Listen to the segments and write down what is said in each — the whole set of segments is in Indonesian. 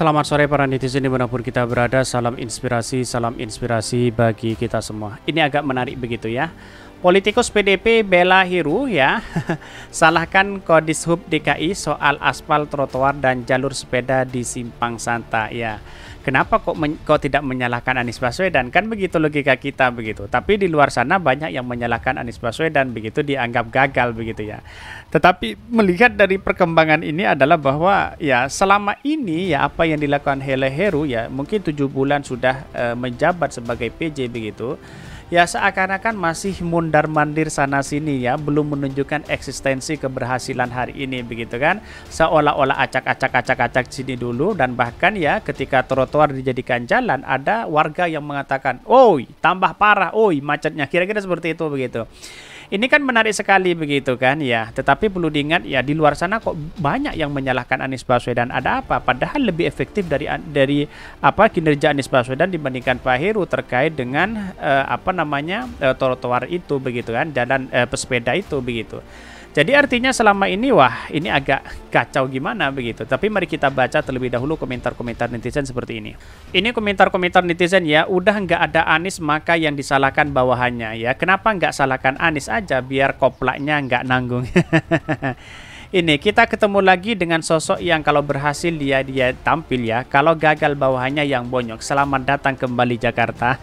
Selamat sore para netizen dimanapun kita berada Salam inspirasi, salam inspirasi bagi kita semua Ini agak menarik begitu ya Politikus PDP Bela Hiru ya Salahkan Kodishub DKI soal aspal trotoar dan jalur sepeda di Simpang Santa ya kenapa kok men kok tidak menyalahkan Anies Baswedan kan begitu logika kita begitu tapi di luar sana banyak yang menyalahkan Anies Baswedan begitu dianggap gagal begitu ya tetapi melihat dari perkembangan ini adalah bahwa ya selama ini ya apa yang dilakukan Hele Heru ya mungkin tujuh bulan sudah uh, menjabat sebagai PJ begitu ya seakan-akan masih mundar mandir sana sini ya belum menunjukkan eksistensi keberhasilan hari ini begitu kan seolah-olah acak-acak-acak-acak sini dulu dan bahkan ya ketika trotoar dijadikan jalan ada warga yang mengatakan oi tambah parah oi macetnya kira-kira seperti itu begitu ini kan menarik sekali begitu kan ya. Tetapi perlu diingat ya di luar sana kok banyak yang menyalahkan Anies Baswedan. Ada apa? Padahal lebih efektif dari dari apa kinerja Anies Baswedan dibandingkan Pak Heru terkait dengan eh, apa namanya eh, trotoar itu begitu kan, jalan eh, pesepeda itu begitu. Jadi artinya selama ini wah ini agak kacau gimana begitu. Tapi mari kita baca terlebih dahulu komentar-komentar netizen seperti ini. Ini komentar-komentar netizen ya, udah nggak ada Anis maka yang disalahkan bawahannya ya. Kenapa nggak salahkan Anis aja biar koplaknya nggak nanggung. ini kita ketemu lagi dengan sosok yang kalau berhasil dia dia tampil ya kalau gagal bawahnya yang bonyok selamat datang kembali Jakarta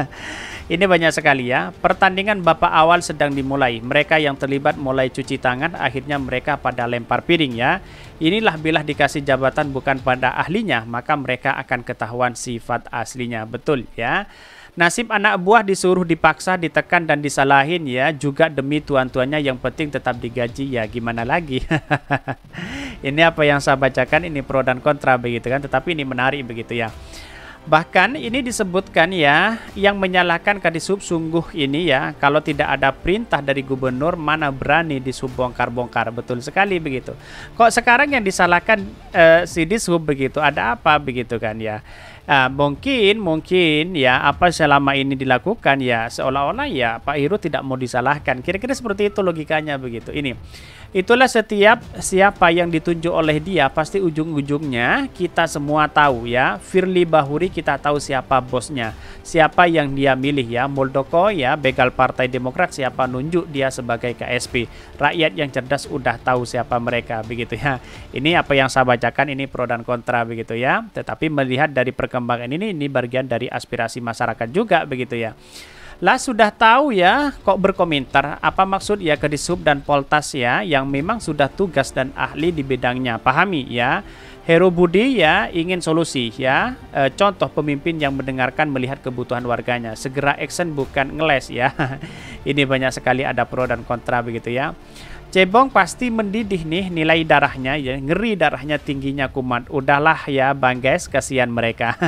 ini banyak sekali ya pertandingan bapak awal sedang dimulai mereka yang terlibat mulai cuci tangan akhirnya mereka pada lempar piring ya inilah bila dikasih jabatan bukan pada ahlinya maka mereka akan ketahuan sifat aslinya betul ya Nasib anak buah disuruh dipaksa, ditekan, dan disalahin ya. Juga demi tuan-tuannya yang penting tetap digaji ya. Gimana lagi? ini apa yang saya bacakan ini pro dan kontra begitu kan. Tetapi ini menarik begitu ya. Bahkan ini disebutkan ya, yang menyalahkan Kadisub sungguh ini ya, kalau tidak ada perintah dari gubernur mana berani disub bongkar-bongkar, betul sekali begitu. Kok sekarang yang disalahkan eh, si disub begitu, ada apa begitu kan ya. Nah, mungkin mungkin ya apa selama ini dilakukan ya seolah-olah ya Pak Heru tidak mau disalahkan. Kira-kira seperti itu logikanya begitu. Ini itulah setiap siapa yang ditunjuk oleh dia pasti ujung-ujungnya kita semua tahu ya. Firly Bahuri kita tahu siapa bosnya, siapa yang dia milih ya. Muldoko ya begal Partai Demokrat siapa nunjuk dia sebagai KSP. Rakyat yang cerdas udah tahu siapa mereka begitu ya. Ini apa yang saya bacakan ini pro dan kontra begitu ya. Tetapi melihat dari perkembangan perkembangan ini ini bagian dari aspirasi masyarakat juga begitu ya. Lah sudah tahu ya kok berkomentar apa maksud ya ke Disub dan Poltas ya yang memang sudah tugas dan ahli di bidangnya. Pahami ya. Hero Budi ya ingin solusi ya. E, contoh pemimpin yang mendengarkan melihat kebutuhan warganya. Segera action bukan ngeles ya. Ini banyak sekali ada pro dan kontra begitu ya. Cebong pasti mendidih nih nilai darahnya ya. Ngeri darahnya tingginya kuman. Udahlah ya Bang guys, kasihan mereka.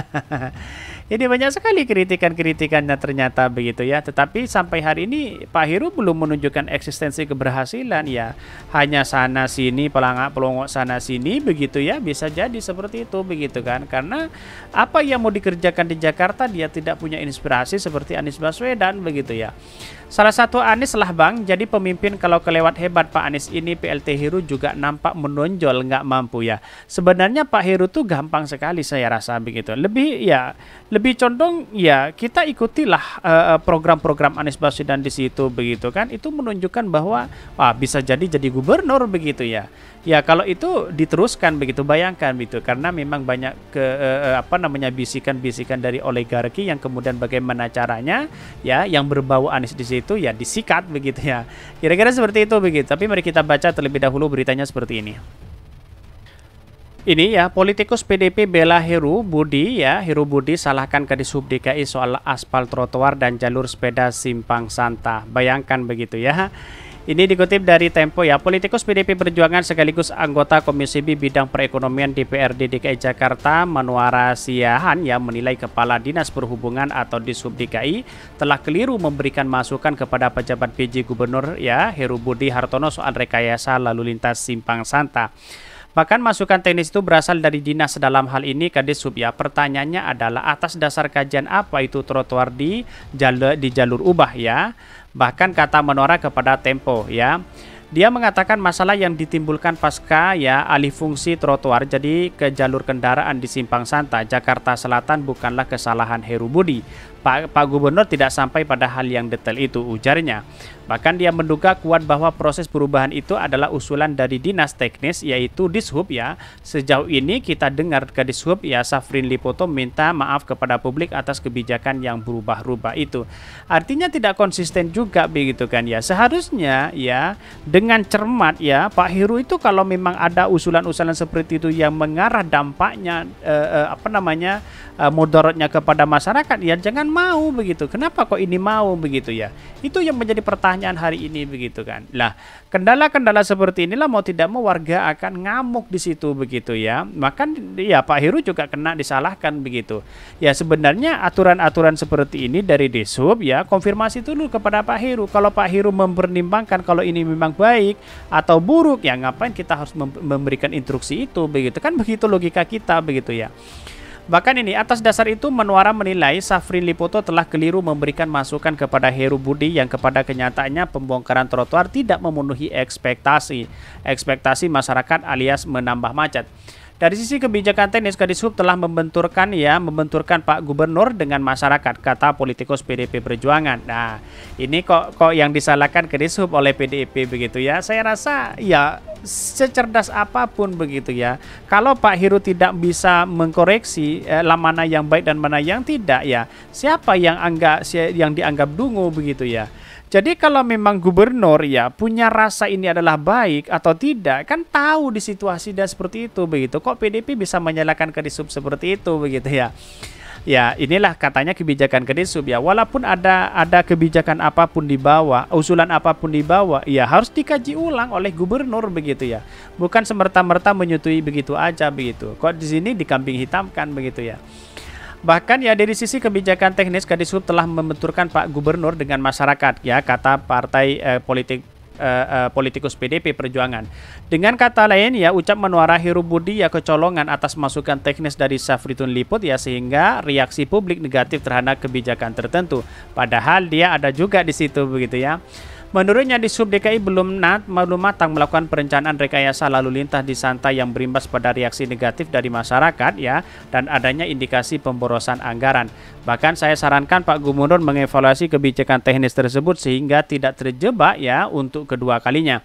Jadi banyak sekali kritikan-kritikannya ternyata begitu ya. Tetapi sampai hari ini Pak Heru belum menunjukkan eksistensi keberhasilan ya. Hanya sana sini pelangak pelongok sana sini begitu ya bisa jadi seperti itu begitu kan. Karena apa yang mau dikerjakan di Jakarta dia tidak punya inspirasi seperti Anies Baswedan begitu ya. Salah satu Anies lah bang, jadi pemimpin kalau kelewat hebat Pak Anies ini PLT Heru juga nampak menonjol nggak mampu ya. Sebenarnya Pak Heru tuh gampang sekali saya rasa begitu. Lebih ya lebih condong ya kita ikutilah program eh, eh, program-program Anies Baswedan di situ begitu kan itu menunjukkan bahwa wah bisa jadi jadi gubernur begitu ya ya kalau itu diteruskan begitu bayangkan begitu, karena memang banyak ke uh, apa namanya bisikan-bisikan dari oligarki yang kemudian bagaimana caranya ya yang berbau Anies di situ ya disikat begitu ya kira-kira seperti itu begitu tapi mari kita baca terlebih dahulu beritanya seperti ini. Ini ya politikus PDP Bela Heru Budi ya Heru Budi salahkan Kadisub DKI soal aspal trotoar dan jalur sepeda simpang Santa. Bayangkan begitu ya. Ini dikutip dari Tempo ya. Politikus PDP Perjuangan sekaligus anggota Komisi B Bidang Perekonomian DPRD DKI Jakarta Manuara Siahan yang menilai Kepala Dinas Perhubungan atau Dishub DKI telah keliru memberikan masukan kepada pejabat PJ Gubernur ya Heru Budi Hartono soal rekayasa lalu lintas Simpang Santa. Bahkan masukan teknis itu berasal dari dinas dalam hal ini Kadis Sub ya. Pertanyaannya adalah atas dasar kajian apa itu trotoar di jalur di jalur ubah ya. Bahkan kata menora kepada Tempo ya. Dia mengatakan masalah yang ditimbulkan pasca ya alih fungsi trotoar jadi ke jalur kendaraan di Simpang Santa, Jakarta Selatan bukanlah kesalahan Heru Budi. Pak, Pak Gubernur tidak sampai pada hal yang detail itu, ujarnya. Bahkan dia menduga kuat bahwa proses perubahan itu adalah usulan dari dinas teknis yaitu Dishub ya. Sejauh ini kita dengar ke Dishub ya Safrin Lipoto minta maaf kepada publik atas kebijakan yang berubah-ubah itu. Artinya tidak konsisten juga begitu kan ya. Seharusnya ya dengan cermat ya Pak Heru itu kalau memang ada usulan-usulan seperti itu yang mengarah dampaknya eh, eh apa namanya eh, mudaratnya kepada masyarakat ya jangan mau begitu kenapa kok ini mau begitu ya itu yang menjadi pertanyaan hari ini begitu kan lah kendala-kendala seperti inilah mau tidak mau warga akan ngamuk di situ begitu ya maka ya Pak Heru juga kena disalahkan begitu ya sebenarnya aturan-aturan seperti ini dari Desub ya konfirmasi dulu kepada Pak Heru kalau Pak Heru mempertimbangkan kalau ini memang baik atau buruk ya ngapain kita harus memberikan instruksi itu begitu kan begitu logika kita begitu ya Bahkan ini, atas dasar itu Menwara menilai Safrin Lipoto telah keliru memberikan masukan kepada Heru Budi yang kepada kenyataannya pembongkaran trotoar tidak memenuhi ekspektasi. Ekspektasi masyarakat alias menambah macet. Dari sisi kebijakan teknis, Kadishub telah membenturkan ya, membenturkan Pak Gubernur dengan masyarakat, kata politikus PDP Perjuangan. Nah, ini kok kok yang disalahkan Kadishub oleh PDIP begitu ya. Saya rasa ya secerdas apapun begitu ya. Kalau Pak Heru tidak bisa mengkoreksi eh, mana yang baik dan mana yang tidak ya, siapa yang anggap yang dianggap dungu begitu ya. Jadi kalau memang gubernur ya punya rasa ini adalah baik atau tidak, kan tahu di situasi dan seperti itu begitu. Kok PDP bisa menyalahkan kedisub seperti itu begitu ya? Ya, inilah katanya kebijakan kedisub ya. Walaupun ada ada kebijakan apapun di bawah, usulan apapun di bawah, ya harus dikaji ulang oleh gubernur begitu ya. Bukan semerta-merta menyetujui begitu aja begitu. Kok di sini dikambing hitamkan begitu ya. Bahkan ya dari sisi kebijakan teknis Kadisub telah membenturkan Pak Gubernur dengan masyarakat ya kata partai eh, politik eh, eh, politikus PDP Perjuangan. Dengan kata lain ya ucap Heru Budi ya kecolongan atas masukan teknis dari Safritun Liput ya sehingga reaksi publik negatif terhadap kebijakan tertentu. Padahal dia ada juga di situ begitu ya. Menurutnya di Sub DKI belum nat, belum matang melakukan perencanaan rekayasa lalu lintas di Santai yang berimbas pada reaksi negatif dari masyarakat ya dan adanya indikasi pemborosan anggaran. Bahkan saya sarankan Pak Gubernur mengevaluasi kebijakan teknis tersebut sehingga tidak terjebak ya untuk kedua kalinya.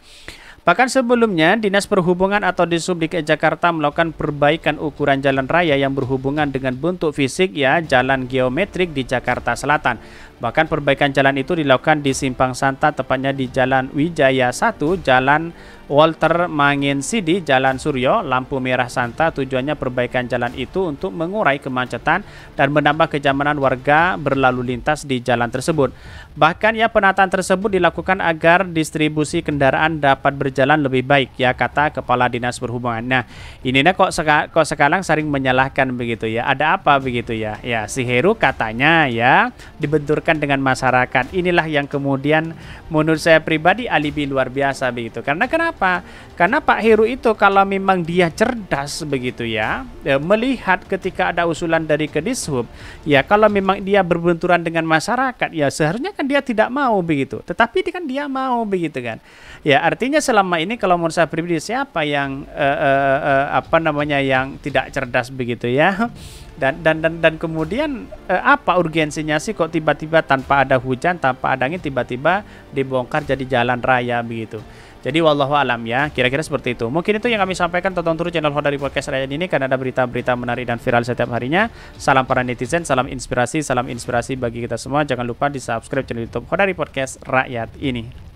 Bahkan sebelumnya, Dinas Perhubungan atau Disub DKI Jakarta melakukan perbaikan ukuran jalan raya yang berhubungan dengan bentuk fisik ya jalan geometrik di Jakarta Selatan. Bahkan perbaikan jalan itu dilakukan di Simpang Santa, tepatnya di Jalan Wijaya 1, Jalan Walter Mangin Sidi Jalan Suryo, Lampu Merah Santa. Tujuannya perbaikan jalan itu untuk mengurai kemacetan dan menambah kejamanan warga berlalu lintas di jalan tersebut. Bahkan ya penataan tersebut dilakukan agar distribusi kendaraan dapat berjalan lebih baik ya kata Kepala Dinas Perhubungan. Nah ini kok, seka kok sekarang sering menyalahkan begitu ya. Ada apa begitu ya? Ya si Heru katanya ya dibenturkan dengan masyarakat. Inilah yang kemudian menurut saya pribadi alibi luar biasa begitu. Karena kenapa? Kenapa? Karena Pak Heru itu kalau memang dia cerdas begitu ya, ya melihat ketika ada usulan dari Kedishub, ya kalau memang dia berbenturan dengan masyarakat, ya seharusnya kan dia tidak mau begitu. Tetapi kan dia mau begitu kan. Ya artinya selama ini kalau menurut saya pribadi siapa yang uh, uh, uh, apa namanya yang tidak cerdas begitu ya dan dan dan dan kemudian eh, apa urgensinya sih kok tiba-tiba tanpa ada hujan tanpa ada angin tiba-tiba dibongkar jadi jalan raya begitu jadi wallahu alam ya, kira-kira seperti itu. Mungkin itu yang kami sampaikan tonton terus channel Hodari Podcast Rakyat ini karena ada berita-berita menarik dan viral setiap harinya. Salam para netizen, salam inspirasi, salam inspirasi bagi kita semua. Jangan lupa di-subscribe channel YouTube Hodari Podcast Rakyat ini.